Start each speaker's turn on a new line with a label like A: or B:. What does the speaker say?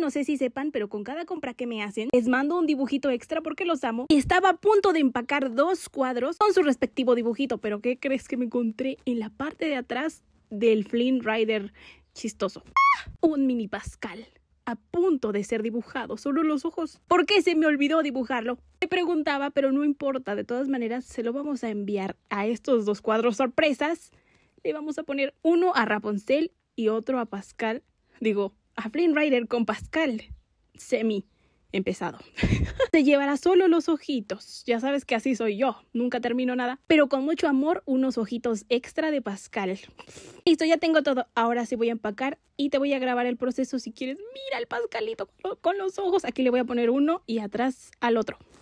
A: no sé si sepan, pero con cada compra que me hacen, les mando un dibujito extra porque los amo. Y estaba a punto de empacar dos cuadros con su respectivo dibujito, pero ¿qué crees que me encontré en la parte de atrás del Flynn Rider chistoso? ¡Ah! Un mini Pascal a punto de ser dibujado, solo los ojos. ¿Por qué se me olvidó dibujarlo? Me preguntaba, pero no importa, de todas maneras se lo vamos a enviar a estos dos cuadros sorpresas. Le vamos a poner uno a Rapunzel y otro a Pascal, digo, a Flynn Rider con Pascal semi empezado. Te llevará solo los ojitos. Ya sabes que así soy yo. Nunca termino nada. Pero con mucho amor, unos ojitos extra de Pascal. Listo, ya tengo todo. Ahora sí voy a empacar y te voy a grabar el proceso si quieres. Mira el Pascalito con los ojos. Aquí le voy a poner uno y atrás al otro.